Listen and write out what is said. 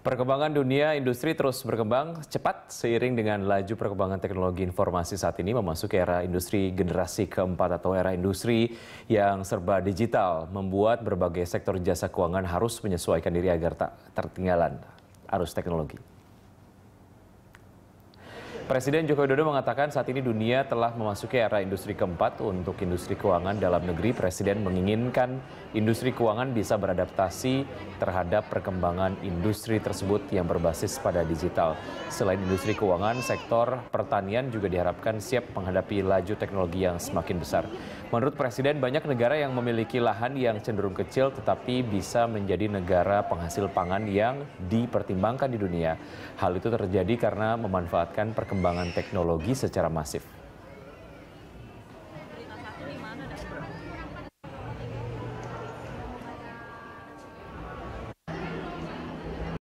Perkembangan dunia industri terus berkembang cepat seiring dengan laju perkembangan teknologi informasi saat ini memasuki era industri generasi keempat atau era industri yang serba digital membuat berbagai sektor jasa keuangan harus menyesuaikan diri agar tak tertinggalan arus teknologi. Presiden Joko Widodo mengatakan saat ini dunia telah memasuki era industri keempat untuk industri keuangan dalam negeri. Presiden menginginkan industri keuangan bisa beradaptasi terhadap perkembangan industri tersebut yang berbasis pada digital. Selain industri keuangan, sektor pertanian juga diharapkan siap menghadapi laju teknologi yang semakin besar. Menurut Presiden, banyak negara yang memiliki lahan yang cenderung kecil tetapi bisa menjadi negara penghasil pangan yang dipertimbangkan di dunia. Hal itu terjadi karena memanfaatkan perkembangan pengembangan teknologi secara masif